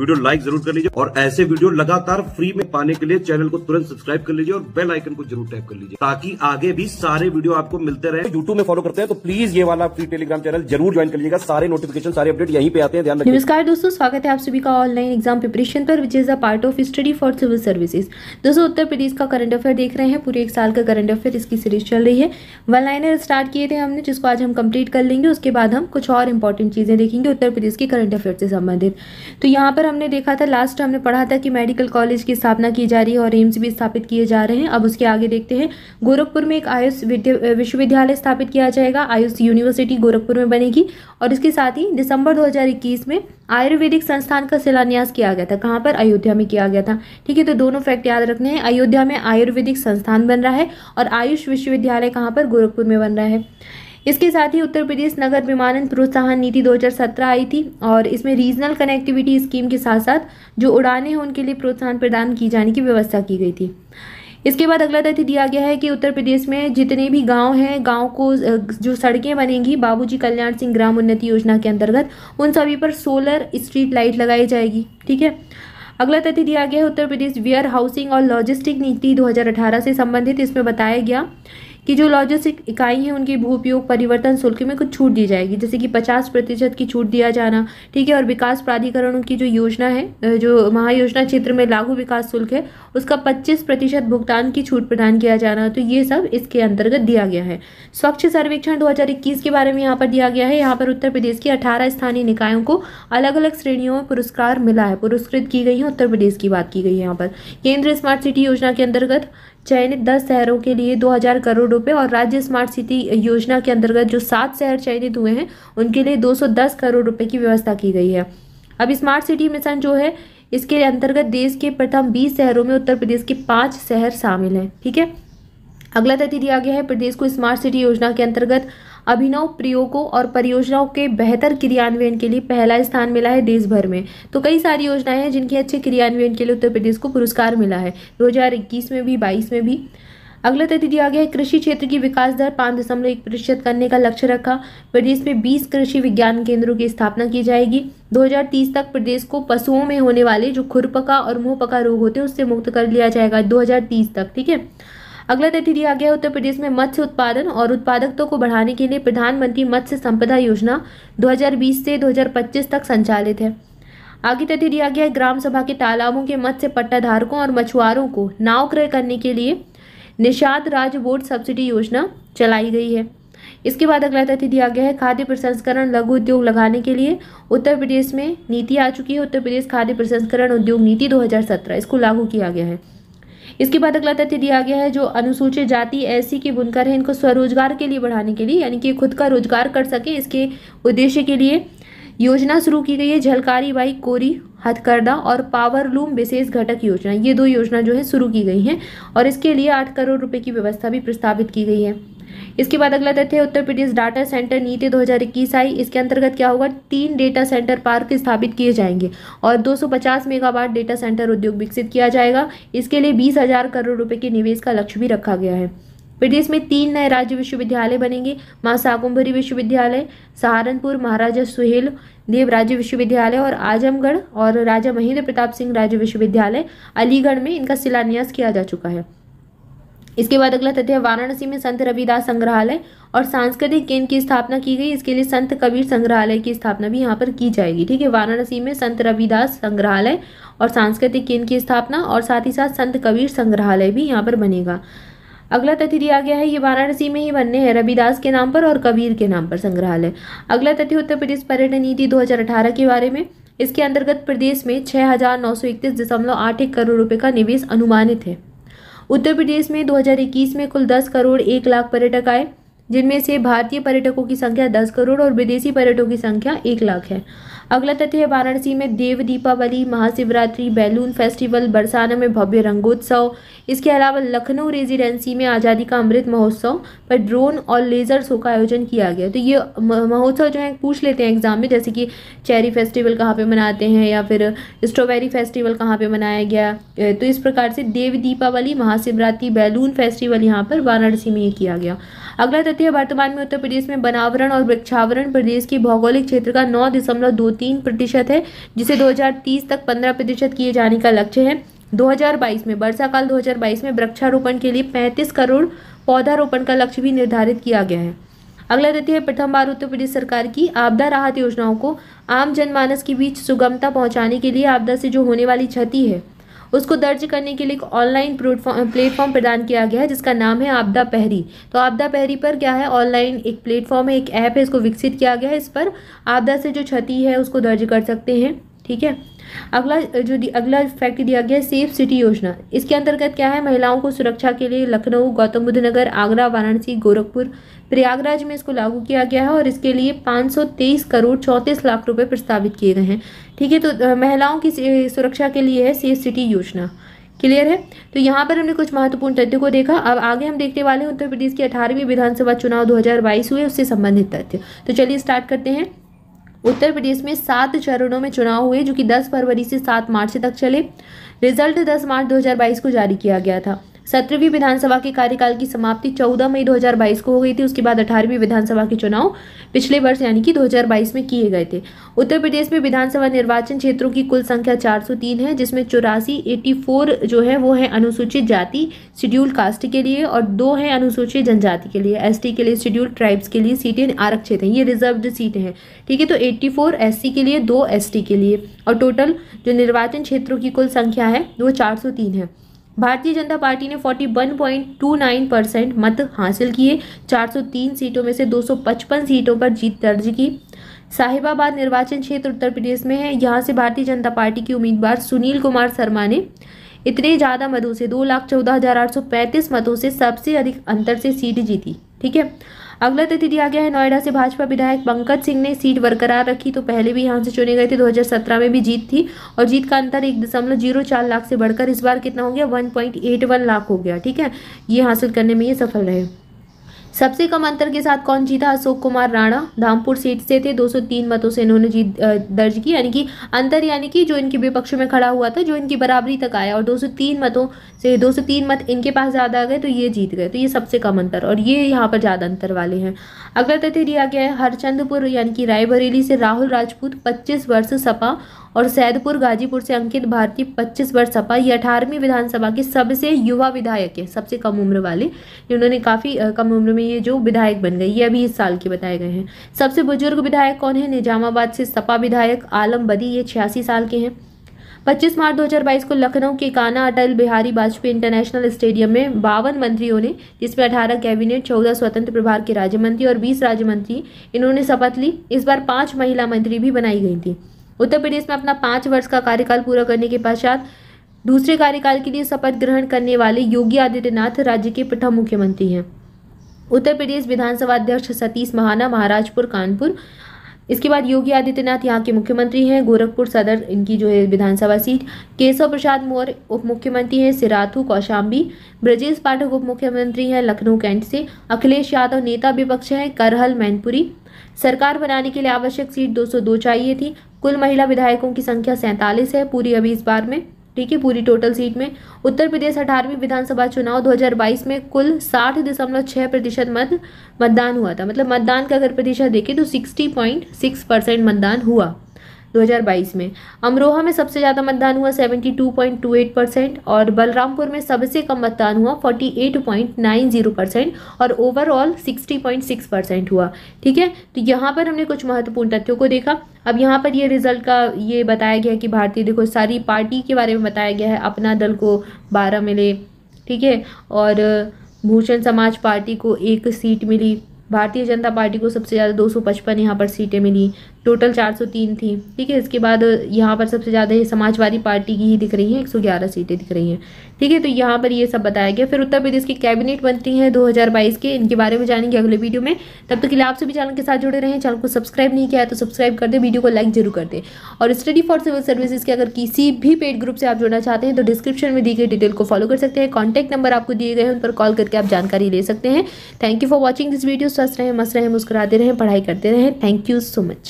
video like जरूर कर लीजिए और ऐसे वीडियो लगातार फ्री में पाने के लिए चैनल को तुरंत सब्सक्राइब कर लीजिए और बेल आइकन को जरूर टैप कर लीजिए ताकि आगे भी सारे वीडियो आपको मिलते रहे यूट्यूब में फॉलो करते हैं तो प्लीज ये वाला फ्री टेलीग्राम चैनल जरूर ज्वाइन कर लीजिएगा सारे नोटिफिकेशन सारे अपडेट यहीं पे आते हैं ध्यान नमस्कार दोस्तों स्वागत है आप सभी का ऑनलाइन एग्जाम प्रिपरेशन पर which is a part of study for civil services दोस्तों उत्तर प्रदेश का करंट अफेयर देख रहे हैं पूरे एक साल का करंट अफेयर इसकी सीरीज चल रही है वन लाइनर स्टार्ट किए थे हमने जिसको आज हम कंप्लीट कर लेंगे उसके बाद हम कुछ और इंपॉर्टेंट चीजें देखेंगे उत्तर प्रदेश के करंट अफेयर से संबंधित तो यहाँ पर हमने देखा था लास्ट हमने पढ़ा था कि मेडिकल कॉलेज की स्थापना की जा रही है और एम्स भी स्थापित किए जा रहे हैं अब उसके आगे देखते हैं गोरखपुर में एक आयुष विश्वविद्यालय स्थापित किया जाएगा आयुष यूनिवर्सिटी गोरखपुर में बनेगी और इसके साथ ही दिसंबर 2021 में आयुर्वेदिक संस्थान का शिलान्यास किया गया था कहाँ पर अयोध्या में किया गया था ठीक है तो दोनों फैक्ट याद रखने हैं अयोध्या में आयुर्वेदिक संस्थान बन रहा है और आयुष विश्वविद्यालय कहाँ पर गोरखपुर में बन रहा है इसके साथ ही उत्तर प्रदेश नगर विमानन प्रोत्साहन नीति 2017 आई थी और इसमें रीजनल कनेक्टिविटी स्कीम के साथ साथ जो उड़ानें हैं उनके लिए प्रोत्साहन प्रदान की जाने की व्यवस्था की गई थी इसके बाद अगला तथ्य दिया गया है कि उत्तर प्रदेश में जितने भी गांव हैं गांव को जो सड़कें बनेंगी बाबूजी कल्याण सिंह ग्राम उन्नति योजना के अंतर्गत उन सभी पर सोलर स्ट्रीट लाइट लगाई जाएगी ठीक है अगला तथ्य दिया गया है उत्तर प्रदेश वेयर हाउसिंग और लॉजिस्टिक नीति 2018 से संबंधित इसमें बताया गया कि जो लॉजिस्टिक इकाई है उनकी भू उपयोग परिवर्तन शुल्क में कुछ छूट दी जाएगी जैसे कि पचास प्रतिशत की छूट दिया जाना ठीक है और विकास प्राधिकरणों की जो योजना है जो महायोजना क्षेत्र में लागू विकास शुल्क है उसका पच्चीस प्रतिशत भुगतान की छूट प्रदान किया जाना तो ये सब इसके अंतर्गत दिया गया है स्वच्छ सर्वेक्षण दो के बारे में यहाँ पर दिया गया है यहाँ पर उत्तर प्रदेश की अठारह स्थानीय निकायों को अलग अलग श्रेणियों में पुरस्कार मिला है पुरस्कृत की गई है उत्तर प्रदेश की बात की गई है यहाँ पर केंद्र स्मार्ट सिटी योजना के अंतर्गत चयनित दस शहरों के लिए दो करोड़ रुपये और राज्य स्मार्ट सिटी योजना के अंतर्गत जो सात शहर चयनित हुए हैं उनके लिए 210 करोड़ रुपये की व्यवस्था की गई है अब स्मार्ट सिटी मिशन जो है इसके अंतर्गत देश के प्रथम बीस शहरों में उत्तर प्रदेश के पाँच शहर शामिल हैं ठीक है अगला तथ्य दिया गया है प्रदेश को स्मार्ट सिटी योजना के अंतर्गत अभिनव प्रयोगों और परियोजनाओं के बेहतर क्रियान्वयन के लिए पहला स्थान मिला है देश भर में तो कई सारी योजनाएं हैं जिनके अच्छे क्रियान्वयन के लिए उत्तर प्रदेश को पुरस्कार मिला है 2021 में भी 22 में भी अगला तथ्य दिया गया है कृषि क्षेत्र की विकास दर पाँच दशमलव एक प्रतिशत करने का लक्ष्य रखा प्रदेश में बीस कृषि विज्ञान केंद्रों की स्थापना की जाएगी 2030 तक प्रदेश को पशुओं में होने वाले जो खुरपका और मुंहपका रोग होते हैं उससे मुक्त कर लिया जाएगा 2030 तक ठीक है अगला तथ्य दिया गया उत्तर प्रदेश में मत्स्य उत्पादन और उत्पादकता को बढ़ाने के लिए प्रधानमंत्री मत्स्य संपदा योजना दो से दो तक संचालित है आगे तथ्य दिया गया है ग्राम सभा के तालाबों के मत्स्य पट्टाधारकों और मछुआरों को नाव क्रय करने के लिए निषाद बोर्ड सब्सिडी योजना चलाई गई है इसके बाद अगला तथ्य दिया गया है खाद्य प्रसंस्करण लघु उद्योग लगाने के लिए उत्तर प्रदेश में नीति आ चुकी है उत्तर प्रदेश खाद्य प्रसंस्करण उद्योग नीति 2017 इसको लागू किया गया है इसके बाद अगला तथ्य दिया गया है जो अनुसूचित जाति ऐसी के बुनकर हैं इनको स्वरोजगार के लिए बढ़ाने के लिए यानी कि खुद का रोजगार कर सके इसके उद्देश्य के लिए योजना शुरू की गई है झलकारी बाई कोरी हथकरदा और पावर लूम विशेष घटक योजना ये दो योजना जो है शुरू की गई हैं और इसके लिए आठ करोड़ रुपए की व्यवस्था भी प्रस्तावित की गई है इसके बाद अगला तथ्य है उत्तर प्रदेश डाटा सेंटर नीति 2021 आई इसके अंतर्गत क्या होगा तीन डेटा सेंटर पार्क स्थापित किए जाएंगे और 250 मेगावाट डेटा सेंटर उद्योग विकसित किया जाएगा इसके लिए बीस हजार करोड़ रुपए के निवेश का लक्ष्य भी रखा गया है प्रदेश में तीन नए राज्य विश्वविद्यालय बनेंगे माँ शाकुंभरी विश्वविद्यालय सहारनपुर महाराजा सुहेल देव राज्य विश्वविद्यालय और आजमगढ़ और राजा महेंद्र प्रताप सिंह राज्य विश्वविद्यालय अलीगढ़ में इनका शिलान्यास किया जा चुका है इसके बाद अगला तथ्य वाराणसी में संत रविदास संग्रहालय और सांस्कृतिक केंद्र की स्थापना की गई इसके लिए संत कबीर संग्रहालय की स्थापना भी यहाँ पर की जाएगी ठीक है वाराणसी में संत रविदास संग्रहालय और सांस्कृतिक केंद्र की स्थापना और साथ ही साथ संत कबीर संग्रहालय भी यहाँ पर बनेगा अगला तथ्य दिया गया है ये वाराणसी में ही बनने हैं रविदास के नाम पर और कबीर के नाम पर संग्रहालय अगला तथ्य उत्तर प्रदेश पर्यटन नीति 2018 के बारे में इसके अंतर्गत प्रदेश में छः करोड़ रुपये का निवेश अनुमानित है उत्तर प्रदेश में इक्कीस में कुल दस करोड़ एक लाख पर्यटक आए जिनमें से भारतीय पर्यटकों की संख्या दस करोड़ और विदेशी पर्यटकों की संख्या एक लाख है अगला तथ्य है वाराणसी में देव दीपावली महाशिवरात्रि बैलून फेस्टिवल बरसाना में भव्य रंगोत्सव इसके अलावा लखनऊ रेजिडेंसी में आज़ादी का अमृत महोत्सव पर ड्रोन और लेज़र शो का आयोजन किया गया तो ये महोत्सव जो है पूछ लेते हैं एग्ज़ाम में जैसे कि चेरी फेस्टिवल कहाँ पर मनाते हैं या फिर स्ट्रॉबेरी फेस्टिवल कहाँ पर मनाया गया तो इस प्रकार से देव दीपावली महाशिवरात्रि बैलून फेस्टिवल यहाँ पर वाराणसी में ही किया गया अगला तथ्य भारतीय वर्तमान में उत्तर प्रदेश में बनावरण और वृक्षावरण प्रदेश की भौगोलिक क्षेत्र का नौ दशमलव दो तीन प्रतिशत है जिसे 2030 तक 15 प्रतिशत किए जाने का लक्ष्य है 2022 में वर्षा काल 2022 में वृक्षारोपण के लिए 35 करोड़ पौधारोपण का लक्ष्य भी निर्धारित किया गया है अगला देती है प्रथम बार उत्तर प्रदेश सरकार की आपदा राहत योजनाओं को आम जनमानस के बीच सुगमता पहुंचाने के लिए आपदा से जो होने वाली क्षति है उसको दर्ज करने के लिए एक ऑनलाइन प्लेटफॉर्म प्रदान किया गया है जिसका नाम है आपदा पहरी तो आपदा पहरी पर क्या है ऑनलाइन एक प्लेटफॉर्म है एक ऐप है इसको विकसित किया गया है इस पर आपदा से जो क्षति है उसको दर्ज कर सकते हैं ठीक है अगला जो अगला फैक्ट दिया गया सेफ सिटी योजना इसके अंतर्गत क्या है महिलाओं को सुरक्षा के लिए लखनऊ गौतम बुद्ध नगर आगरा वाराणसी गोरखपुर प्रयागराज में इसको लागू किया गया है और इसके लिए 523 करोड़ चौंतीस लाख रुपए प्रस्तावित किए गए हैं ठीक है तो महिलाओं की सुरक्षा के लिए है सेफ सिटी योजना क्लियर है तो यहाँ पर हमने कुछ महत्वपूर्ण तथ्य को देखा अब आगे हम देखने वाले हैं उत्तर प्रदेश की अठारहवीं विधानसभा चुनाव 2022 हुए उससे संबंधित तथ्य तो चलिए स्टार्ट करते हैं उत्तर प्रदेश में सात चरणों में चुनाव हुए जो कि 10 फरवरी से 7 मार्च तक चले रिजल्ट 10 मार्च 2022 को जारी किया गया था सत्रहवीं विधानसभा के कार्यकाल की समाप्ति 14 मई 2022 को हो गई थी उसके बाद अठारहवीं विधानसभा के चुनाव पिछले वर्ष यानी कि 2022 में किए गए थे उत्तर प्रदेश में विधानसभा निर्वाचन क्षेत्रों की कुल संख्या 403 है जिसमें चौरासी एटी जो है वो है अनुसूचित जाति शेड्यूल कास्ट के लिए और दो हैं अनुसूचित जनजाति के लिए एस के लिए शेड्यूल ट्राइब्स के लिए सीटें आरक्षित हैं ये रिजर्व सीटें हैं ठीक है तो एट्टी फोर के लिए दो एस के लिए और टोटल जो निर्वाचन क्षेत्रों की कुल संख्या है वो चार है भारतीय जनता पार्टी ने 41.29 परसेंट मत हासिल किए 403 सीटों में से 255 सीटों पर जीत दर्ज की साहिबाबाद निर्वाचन क्षेत्र उत्तर प्रदेश में है यहाँ से भारतीय जनता पार्टी के उम्मीदवार सुनील कुमार शर्मा ने इतने ज़्यादा मतों से दो लाख चौदह हज़ार आठ सौ पैंतीस मतों से सबसे अधिक अंतर से सीट जीती ठीक है अगला तिथि दिया गया है नोएडा से भाजपा विधायक पंकज सिंह ने सीट बरकरार रखी तो पहले भी यहाँ से चुने गए थे 2017 में भी जीत थी और जीत का अंतर एक दशमलव जीरो चार लाख से बढ़कर इस बार कितना हो गया one point eight one lakh हो गया ठीक है ये हासिल करने में ये सफल रहे सबसे कम अंतर के साथ कौन जीता अशोक कुमार राणा धामपुर सीट से थे 203 मतों से इन्होंने जीत दर्ज की यानी कि अंतर यानी कि जो इनके विपक्ष में खड़ा हुआ था जो इनकी बराबरी तक आया और 203 मतों से 203 मत इनके पास ज़्यादा आ गए तो ये जीत गए तो ये सबसे कम अंतर और ये यहाँ पर ज़्यादा अंतर वाले हैं अगला तथ्य दिया गया है हरचंदपुर यानी कि रायबरेली से राहुल राजपूत पच्चीस वर्ष सपा और सैदपुर गाजीपुर से अंकित भारती 25 वर्ष सपा ये अठारहवीं विधानसभा के सबसे युवा विधायक है सबसे कम उम्र वाले इन्होंने काफ़ी कम उम्र में ये जो विधायक बन गए ये अभी इस साल के बताए गए हैं सबसे बुजुर्ग विधायक कौन है निजामाबाद से सपा विधायक आलम बदी ये छियासी साल के हैं 25 मार्च 2022 को लखनऊ के काना अटल बिहारी वाजपेयी इंटरनेशनल स्टेडियम में बावन मंत्रियों ने जिसमें 18 कैबिनेट 14 स्वतंत्र प्रभार के राज्य मंत्री और 20 राज्य मंत्री इन्होंने शपथ ली इस बार पांच महिला मंत्री भी बनाई गई थी उत्तर प्रदेश में अपना पाँच वर्ष का कार्यकाल पूरा करने के पश्चात दूसरे कार्यकाल के लिए शपथ ग्रहण करने वाले योगी आदित्यनाथ राज्य के प्रथम मुख्यमंत्री हैं उत्तर प्रदेश विधानसभा अध्यक्ष सतीश महाना महाराजपुर कानपुर इसके बाद योगी आदित्यनाथ यहाँ के मुख्यमंत्री हैं गोरखपुर सदर इनकी जो है विधानसभा सीट केशव प्रसाद मौर्य उप मुख्यमंत्री हैं सिराथू कौशाम्बी ब्रजेश पाठक उप मुख्यमंत्री हैं लखनऊ कैंट से अखिलेश यादव नेता विपक्ष हैं करहल मैनपुरी सरकार बनाने के लिए आवश्यक सीट 202 चाहिए थी कुल महिला विधायकों की संख्या सैंतालीस है पूरी अभी इस बार में ठीक है पूरी टोटल सीट में उत्तर प्रदेश अठारहवीं विधानसभा चुनाव 2022 में कुल साठ दशमलव छः प्रतिशत मत मतदान हुआ था मतलब मतदान का अगर प्रतिशत देखें तो 60.6 परसेंट मतदान हुआ 2022 में अमरोहा में सबसे ज़्यादा मतदान हुआ 72.28 परसेंट और बलरामपुर में सबसे कम मतदान हुआ 48.90 परसेंट और ओवरऑल 60.6 परसेंट हुआ ठीक है तो यहाँ पर हमने कुछ महत्वपूर्ण तथ्यों को देखा अब यहाँ पर ये रिजल्ट का ये बताया गया है कि भारतीय देखो सारी पार्टी के बारे में बताया गया है अपना दल को बारह मिले ठीक है और भूषण समाज पार्टी को एक सीट मिली भारतीय जनता पार्टी को सबसे ज़्यादा 255 सौ यहाँ पर सीटें मिली टोटल 403 थी ठीक है इसके बाद यहाँ पर सबसे ज़्यादा समाजवादी पार्टी की ही दिख रही है 111 सीटें दिख रही हैं ठीक है तो यहाँ पर ये सब बताया गया फिर उत्तर प्रदेश के कैबिनेट मंत्री हैं 2022 के इनके बारे में जानेंगे अगले वीडियो में तब तक तो के लिए आप सभी चैनल के साथ जुड़े रहें चैनल को सब्सक्राइब नहीं किया है तो सब्सक्राइब कर दें वीडियो को लाइक जरूर कर दें और स्टडी फॉर सिविल सर्विसेज के अगर किसी भी पेड ग्रुप से आप जुड़ना चाहते हैं तो डिस्क्रिप्शन में दी गई डिटेल को फॉलो कर सकते हैं कॉन्टैक्ट नंबर आपको दिए गए हैं उन पर कॉल करके आप जानकारी ले सकते हैं thank you for watching this video स्वस्थ रहें मस्त रहें मुस्कुराते रहें पढ़ाई करते रहें थैंक यू सो मच